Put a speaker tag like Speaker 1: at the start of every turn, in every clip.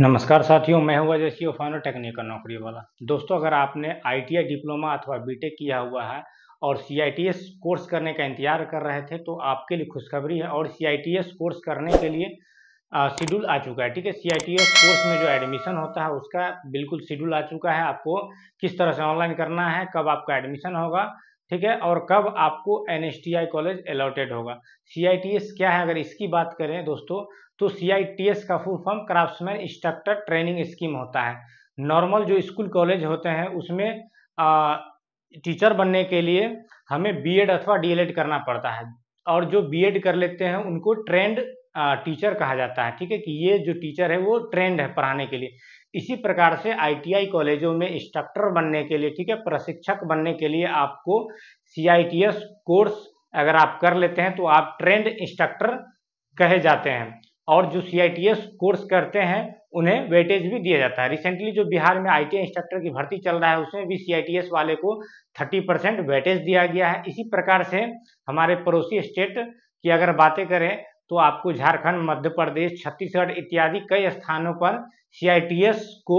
Speaker 1: नमस्कार साथियों मैं हूं अजय सिंह फाइनो टेक्निकल नौकरी वाला दोस्तों अगर आपने आईटीआई डिप्लोमा अथवा बीटेक किया हुआ है और सीआईटीएस कोर्स करने का इंतजार कर रहे थे तो आपके लिए खुशखबरी है और सीआईटीएस कोर्स करने के लिए शेड्यूल आ चुका है ठीक है सीआईटीएस कोर्स में जो एडमिशन होता है उसका बिल्कुल शेड्यूल आ चुका है आपको किस तरह से ऑनलाइन करना है कब आपका एडमिशन होगा ठीक है और कब आपको एन कॉलेज अलॉटेड होगा सी क्या है अगर इसकी बात करें दोस्तों तो सी का full form craftsman instructor training scheme होता है नॉर्मल जो स्कूल कॉलेज होते हैं उसमें आ, टीचर बनने के लिए हमें बीएड अथवा डीएलएड करना पड़ता है और जो बीएड कर लेते हैं उनको ट्रेंड टीचर कहा जाता है ठीक है कि ये जो टीचर है वो ट्रेंड है पढ़ाने के लिए इसी प्रकार से आईटीआई कॉलेजों में इंस्ट्रक्टर बनने के लिए ठीक है प्रशिक्षक बनने के लिए आपको सीआईटीएस कोर्स अगर आप कर लेते हैं तो आप ट्रेंड इंस्ट्रक्टर कहे जाते हैं और जो सीआईटीएस कोर्स करते हैं उन्हें वेटेज भी दिया जाता है रिसेंटली जो बिहार में आई इंस्ट्रक्टर की भर्ती चल रहा है उसमें भी सीआईटीएस वाले को 30 परसेंट वेटेज दिया गया है इसी प्रकार से हमारे पड़ोसी स्टेट की अगर बातें करें तो आपको झारखंड मध्य प्रदेश छत्तीसगढ़ इत्यादि कई स्थानों पर सी को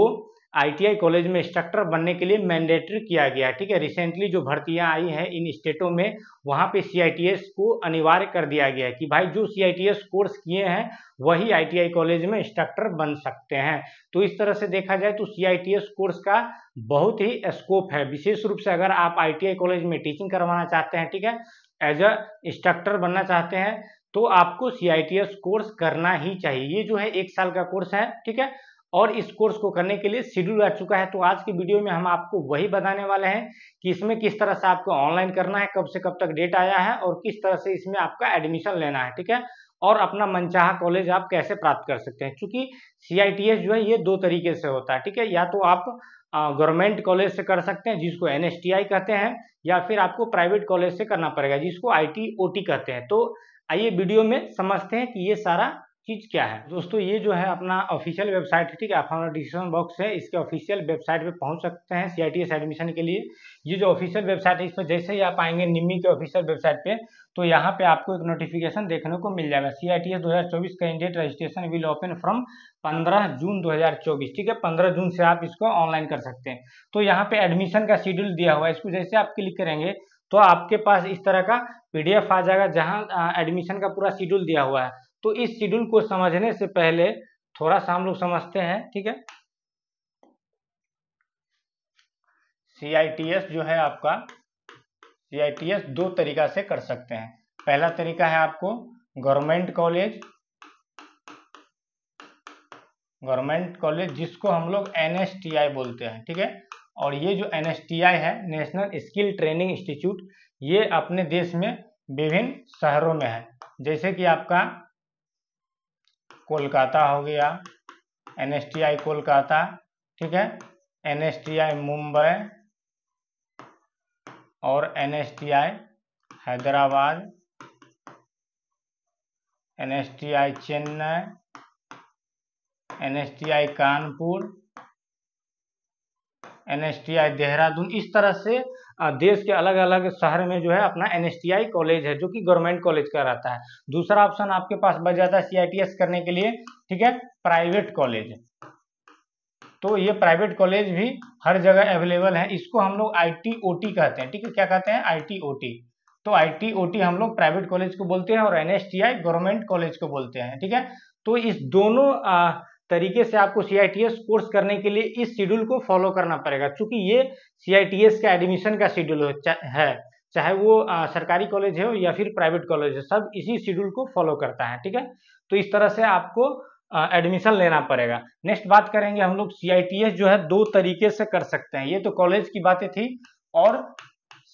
Speaker 1: आईटीआई कॉलेज में इंस्ट्रक्टर बनने के लिए मैंडेटरी किया गया है ठीक है रिसेंटली जो भर्तियां आई हैं इन स्टेटों में वहां पे सी को अनिवार्य कर दिया गया है कि भाई जो सी कोर्स किए हैं वही आईटीआई कॉलेज में इंस्ट्रक्टर बन सकते हैं तो इस तरह से देखा जाए तो सी कोर्स का बहुत ही स्कोप है विशेष रूप से अगर आप आई कॉलेज में टीचिंग करवाना चाहते हैं ठीक है एज अ इंस्ट्रक्टर बनना चाहते हैं तो आपको एस कोर्स करना ही चाहिए ये जो है एक साल का कोर्स है ठीक है और इस कोर्स को करने के लिए शेड्यूल आ चुका है तो आज की वीडियो में हम आपको वही बताने वाले हैं कि इसमें किस तरह से आपको ऑनलाइन करना है कब से कब तक डेट आया है और किस तरह से इसमें आपका एडमिशन लेना है ठीक है और अपना मनचाहा कॉलेज आप कैसे प्राप्त कर सकते हैं क्योंकि सी जो है ये दो तरीके से होता है ठीक है या तो आप गवर्नमेंट कॉलेज से कर सकते हैं जिसको एनएसटीआई कहते हैं या फिर आपको प्राइवेट कॉलेज से करना पड़ेगा जिसको टी कहते हैं तो आइए वीडियो में समझते हैं कि ये सारा चीज क्या है दोस्तों ये जो है अपना ऑफिशियल वेबसाइट है ठीक है आप हमारा डिस्क्रिप्शन बॉक्स है इसके ऑफिशियल वेबसाइट पे पहुंच सकते हैं सीआईटीएस एडमिशन के लिए ये जो ऑफिशियल वेबसाइट है इसमें जैसे ही आप आएंगे निम्मी के ऑफिशियल वेबसाइट पे तो यहाँ पे आपको एक नोटिफिकेशन देखने को मिल जाएगा सी आई टी एस दो हज़ार चौबीस candidate registration will open from पंद्रह जून दो हज़ार चौबीस ठीक है पंद्रह जून से आप इसको ऑनलाइन कर सकते हैं तो यहाँ पे एडमिशन का शेड्यूल दिया हुआ है इसको जैसे आप क्लिक करेंगे तो आपके पास इस तरह का पीडीएफ आ जाएगा जहां एडमिशन का पूरा शेड्यूल दिया हुआ है तो इस शेड्यूल को समझने से पहले थोड़ा सा हम लोग समझते हैं ठीक है सीआईटीएस जो है आपका सीआईटीएस दो तरीका से कर सकते हैं पहला तरीका है आपको गवर्नमेंट कॉलेज गवर्नमेंट कॉलेज जिसको हम लोग एनएसटीआई बोलते हैं ठीक है और ये जो एन है नेशनल स्किल ट्रेनिंग इंस्टीट्यूट ये अपने देश में विभिन्न शहरों में है जैसे कि आपका कोलकाता हो गया एन कोलकाता ठीक है एन मुंबई और N Hyderabad N Chennai N Kanpur N Dehradun इस तरह से देश के अलग अलग शहर में जो है अपना एन कॉलेज है जो कि गवर्नमेंट कॉलेज का रहता है दूसरा ऑप्शन आपके पास बच जाता है सी करने के लिए ठीक है प्राइवेट कॉलेज तो ये प्राइवेट कॉलेज भी हर जगह अवेलेबल है इसको हम लोग आई टी कहते हैं ठीक है क्या कहते हैं आई टी तो आई टी हम लोग प्राइवेट कॉलेज को बोलते हैं और एन गवर्नमेंट कॉलेज को बोलते हैं ठीक है तो इस दोनों तरीके से आपको सी कोर्स करने के लिए इस शेड्यूल को फॉलो करना पड़ेगा चूंकि ये सी का एडमिशन का शेड्यूल है चाहे वो आ, सरकारी कॉलेज हो या फिर प्राइवेट कॉलेज है सब इसी शेड्यूल को फॉलो करता है ठीक है तो इस तरह से आपको एडमिशन लेना पड़ेगा नेक्स्ट बात करेंगे हम लोग सी जो है दो तरीके से कर सकते हैं ये तो कॉलेज की बातें थी और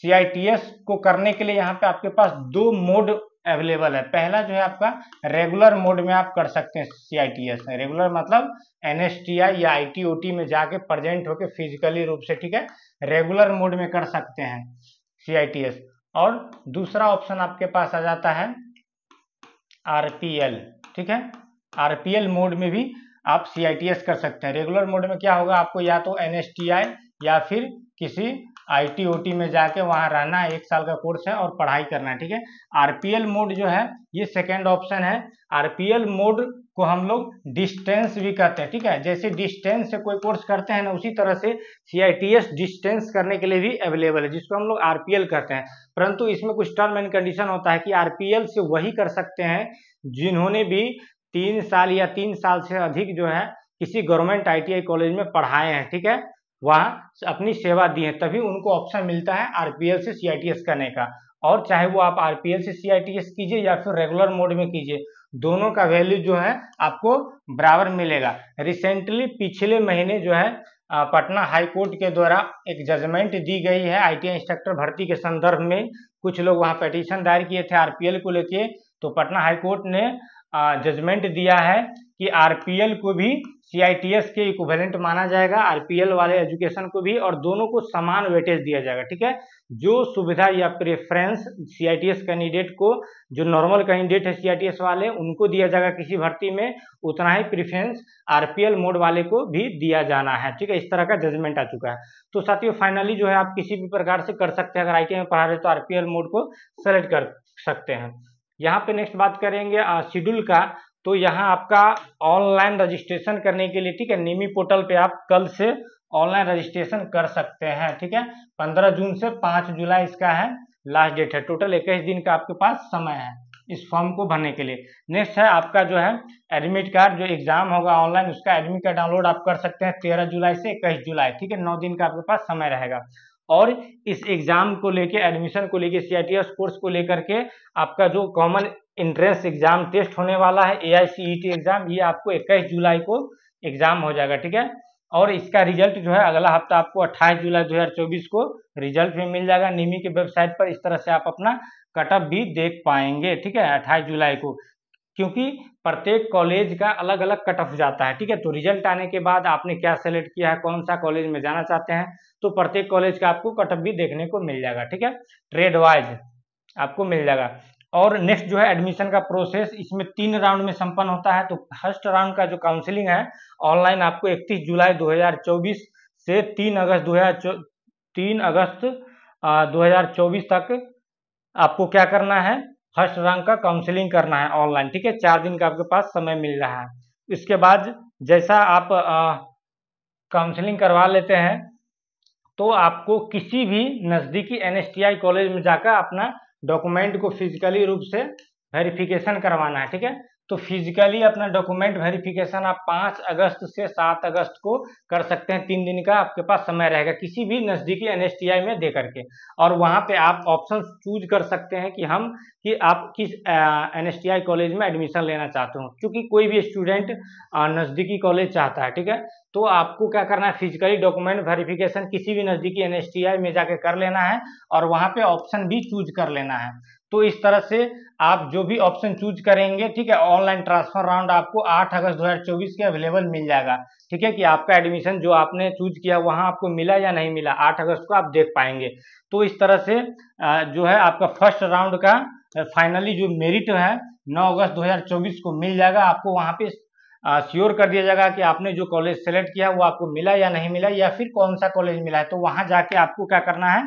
Speaker 1: सी को करने के लिए यहाँ पे आपके पास दो मोड अवेलेबल है पहला जो है आपका रेगुलर मोड में आप कर सकते हैं सीआईटीएस में रेगुलर मतलब एनएसटीआई या आईटीओटी में जाके प्रेजेंट होके फिजिकली रूप से ठीक है रेगुलर मोड में कर सकते हैं सीआईटीएस और दूसरा ऑप्शन आपके पास आ जाता है आरपीएल ठीक है आरपीएल मोड में भी आप सीआईटीएस कर सकते हैं रेगुलर मोड में क्या होगा आपको या तो आई या फिर किसी आई टी में जाके वहाँ रहना है एक साल का कोर्स है और पढ़ाई करना है ठीक है आरपीएल मोड जो है ये सेकेंड ऑप्शन है आरपीएल मोड को हम लोग डिस्टेंस भी कहते हैं ठीक है जैसे डिस्टेंस से कोई कोर्स करते हैं ना उसी तरह से सीआईटीएस डिस्टेंस करने के लिए भी अवेलेबल है जिसको हम लोग आरपीएल करते हैं परंतु इसमें कुछ टर्म एंड कंडीशन होता है कि आरपीएल से वही कर सकते हैं जिन्होंने भी तीन साल या तीन साल से अधिक जो है किसी गवर्नमेंट आईटीआई कॉलेज में पढ़ाए हैं ठीक है वहाँ अपनी सेवा दी है तभी उनको ऑप्शन मिलता है आरपीएल से सीआईटीएस करने का और चाहे वो आप आरपीएल से सीआईटीएस कीजिए या फिर रेगुलर मोड में कीजिए दोनों का वैल्यू जो है आपको बराबर मिलेगा रिसेंटली पिछले महीने जो है पटना हाई कोर्ट के द्वारा एक जजमेंट दी गई है आई इंस्ट्रक्टर भर्ती के संदर्भ में कुछ लोग वहाँ पटिशन दायर किए थे आरपीएल को लेके तो पटना हाई कोर्ट ने जजमेंट दिया है कि आरपीएल को भी सीआईटीएस के इक्विवेलेंट माना जाएगा आरपीएल वाले एजुकेशन को भी और दोनों को समान वेटेज दिया जाएगा ठीक है जो सुविधा या प्रेफरेंस सीआईटीएस कैंडिडेट को जो नॉर्मल कैंडिडेट है सीआईटीएस वाले उनको दिया जाएगा किसी भर्ती में उतना ही प्रेफरेंस आरपीएल मोड वाले को भी दिया जाना है ठीक है इस तरह का जजमेंट आ चुका है तो साथियों फाइनली जो है आप किसी भी प्रकार से कर सकते हैं अगर आई में पढ़ा रहे तो आरपीएल मोड को सेलेक्ट कर सकते हैं यहाँ पे नेक्स्ट बात करेंगे शेड्यूल का तो यहाँ आपका ऑनलाइन रजिस्ट्रेशन करने के लिए ठीक है निमी पोर्टल पे आप कल से ऑनलाइन रजिस्ट्रेशन कर सकते हैं ठीक है पंद्रह जून से पांच जुलाई इसका है लास्ट डेट है टोटल इक्कीस दिन का आपके पास समय है इस फॉर्म को भरने के लिए नेक्स्ट है आपका जो है एडमिट कार्ड जो एग्जाम होगा ऑनलाइन उसका एडमिट कार्ड डाउनलोड आप कर सकते हैं तेरह जुलाई से इक्कीस जुलाई ठीक है नौ दिन का आपके पास समय रहेगा और इस एग्ज़ाम को लेके एडमिशन को लेके सी कोर्स को लेकर के आपका जो कॉमन इंट्रेंस एग्ज़ाम टेस्ट होने वाला है ए एग्ज़ाम e ये आपको इक्कीस जुलाई को एग्ज़ाम हो जाएगा ठीक है और इसका रिजल्ट जो है अगला हफ्ता आपको 28 जुलाई 2024 को रिजल्ट में मिल जाएगा निमी की वेबसाइट पर इस तरह से आप अपना कटअप भी देख पाएंगे ठीक है 28 जुलाई को क्योंकि प्रत्येक कॉलेज का अलग अलग कट ऑफ जाता है ठीक है तो रिजल्ट आने के बाद आपने क्या सेलेक्ट किया है कौन सा कॉलेज में जाना चाहते हैं तो प्रत्येक कॉलेज का आपको कट ऑफ भी देखने को मिल जाएगा ठीक है ट्रेड वाइज आपको मिल जाएगा और नेक्स्ट जो है एडमिशन का प्रोसेस इसमें तीन राउंड में संपन्न होता है तो फर्स्ट राउंड का जो काउंसिलिंग है ऑनलाइन आपको 31 जुलाई 2024 से 3 अगस्त 2024 3 अगस्त 2024 तक आपको क्या करना है फर्स्ट रैंक का काउंसलिंग करना है ऑनलाइन ठीक है चार दिन का आपके पास समय मिल रहा है इसके बाद जैसा आप काउंसलिंग करवा लेते हैं तो आपको किसी भी नज़दीकी एनएसटीआई कॉलेज में जाकर अपना डॉक्यूमेंट को फिजिकली रूप से वेरिफिकेशन करवाना है ठीक है तो फिजिकली अपना डॉक्यूमेंट वेरिफिकेशन आप पाँच अगस्त से सात अगस्त को कर सकते हैं तीन दिन का आपके पास समय रहेगा किसी भी नज़दीकी एनएसटीआई में दे करके और वहाँ पे आप ऑप्शन चूज कर सकते हैं कि हम कि आप किस एनएसटीआई कॉलेज में एडमिशन लेना चाहते हो क्योंकि कोई भी स्टूडेंट नज़दीकी कॉलेज चाहता है ठीक है तो आपको क्या करना है फिजिकली डॉक्यूमेंट वेरिफिकेशन किसी भी नज़दीकी एन में जाके कर लेना है और वहाँ पे ऑप्शन भी चूज कर लेना है तो इस तरह से आप जो भी ऑप्शन चूज करेंगे ठीक है ऑनलाइन ट्रांसफर राउंड आपको 8 अगस्त 2024 के अवेलेबल मिल जाएगा ठीक है कि आपका एडमिशन जो आपने चूज किया वहां आपको मिला या नहीं मिला 8 अगस्त को आप देख पाएंगे तो इस तरह से जो है आपका फर्स्ट राउंड का फाइनली जो मेरिट है 9 अगस्त 2024 को मिल जाएगा आपको वहाँ पे श्योर कर दिया जाएगा कि आपने जो कॉलेज सेलेक्ट किया वो आपको मिला या नहीं मिला या फिर कौन सा कॉलेज मिला है तो वहाँ जाके आपको क्या करना है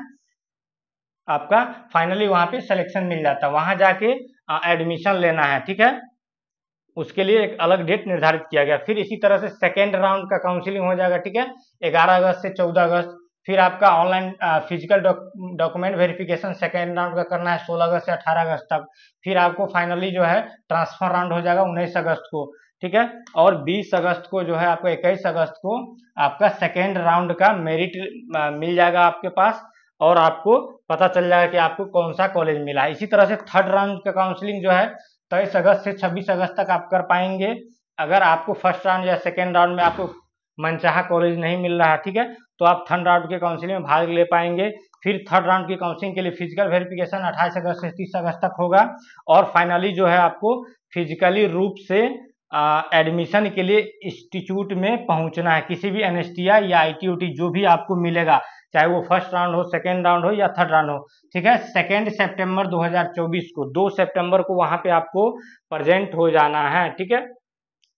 Speaker 1: आपका फाइनली वहाँ पे सिलेक्शन मिल जाता है वहाँ जाके एडमिशन लेना है ठीक है उसके लिए एक अलग डेट निर्धारित किया गया फिर इसी तरह से सेकेंड राउंड का काउंसिलिंग हो जाएगा ठीक है ग्यारह अगस्त से चौदह अगस्त फिर आपका online physical document verification second round का करना है सोलह अगस्त से अठारह अगस्त तक फिर आपको फाइनली जो है ट्रांसफर राउंड हो जाएगा उन्नीस अगस्त को ठीक है और 20 अगस्त को जो है आपको 21 अगस्त को आपका सेकेंड राउंड का मेरिट मिल जाएगा आपके पास और आपको पता चल जाएगा कि आपको कौन सा कॉलेज मिला है इसी तरह से थर्ड राउंड का काउंसलिंग जो है तेईस तो अगस्त से छब्बीस अगस्त तक आप कर पाएंगे अगर आपको फर्स्ट राउंड या सेकेंड राउंड में आपको मनचाहा कॉलेज नहीं मिल रहा ठीक है तो आप थर्ड राउंड के काउंसलिंग में भाग ले पाएंगे फिर थर्ड राउंड की काउंसलिंग के लिए फिजिकल वेरिफिकेशन 28 अगस्त से तीस अगस्त तक होगा और फाइनली जो है आपको फिजिकली रूप से एडमिशन के लिए इंस्टीट्यूट में पहुंचना है किसी भी एन या आई जो भी आपको मिलेगा चाहे वो फर्स्ट राउंड हो सेकेंड राउंड हो या थर्ड राउंड हो ठीक है सेकेंड सेप्टेम्बर दो को दो सेप्टेम्बर को वहां पर आपको प्रेजेंट हो जाना है ठीक है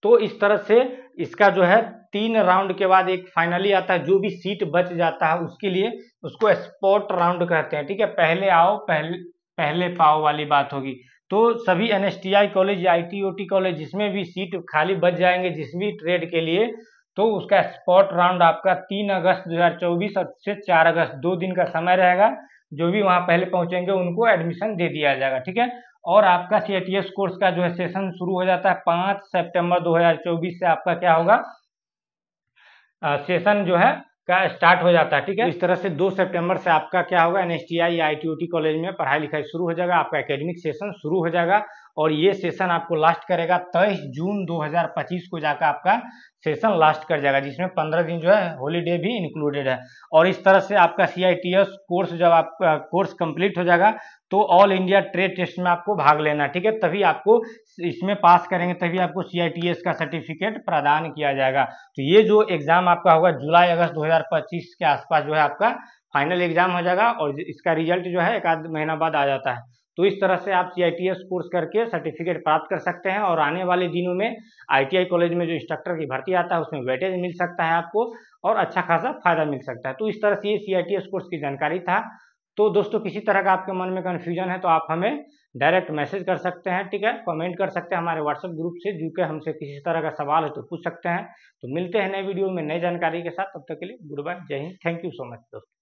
Speaker 1: तो इस तरह से इसका जो है तीन राउंड के बाद एक फाइनली आता है जो भी सीट बच जाता है उसके लिए उसको स्पॉट राउंड कहते हैं ठीक है पहले आओ पहले पहले पाओ वाली बात होगी तो सभी एनएसटीआई कॉलेज या आई कॉलेज जिसमें भी सीट खाली बच जाएंगे जिस भी ट्रेड के लिए तो उसका स्पॉट राउंड आपका तीन अगस्त 2024 और से चार अगस्त दो दिन का समय रहेगा जो भी वहाँ पहले पहुँचेंगे उनको एडमिशन दे दिया जाएगा ठीक है और आपका सी कोर्स का जो है सेशन शुरू हो जाता है पाँच सेप्टेम्बर 2024 से आपका क्या होगा आ, सेशन जो है का स्टार्ट हो जाता है ठीक है इस तरह से 2 सितंबर से आपका क्या होगा N S T I I T college में पढ़ाई लिखाई शुरू हो जाएगा आपका एकेडमिक सेशन शुरू हो जाएगा और ये सेशन आपको लास्ट करेगा तेईस जून 2025 को जाकर आपका सेशन लास्ट कर जाएगा जिसमें पंद्रह दिन जो है हॉलीडे भी इंक्लूडेड है और इस तरह से आपका सी कोर्स जब आपका कोर्स कंप्लीट हो जाएगा तो ऑल इंडिया ट्रेड टेस्ट में आपको भाग लेना ठीक है तभी आपको इसमें पास करेंगे तभी आपको सी का सर्टिफिकेट प्रदान किया जाएगा तो ये जो एग्जाम आपका होगा जुलाई अगस्त दो के आसपास जो है आपका फाइनल एग्जाम हो जाएगा और इसका रिजल्ट जो है एक आध महीना बाद आ जाता है तो इस तरह से आप सी कोर्स करके सर्टिफिकेट प्राप्त कर सकते हैं और आने वाले दिनों में आई कॉलेज में जो इंस्ट्रक्टर की भर्ती आता है उसमें वेटेज मिल सकता है आपको और अच्छा खासा फायदा मिल सकता है तो इस तरह से ये सी कोर्स की जानकारी था तो दोस्तों किसी तरह का आपके मन में कन्फ्यूजन है तो आप हमें डायरेक्ट मैसेज कर सकते हैं ठीक है कमेंट कर सकते हैं हमारे व्हाट्सएप ग्रुप से जो कि हमसे किसी तरह का सवाल है तो पूछ सकते हैं तो मिलते हैं नए वीडियो में नई जानकारी के साथ तब तक के लिए good bye Jai Hind thank you so much दोस्तों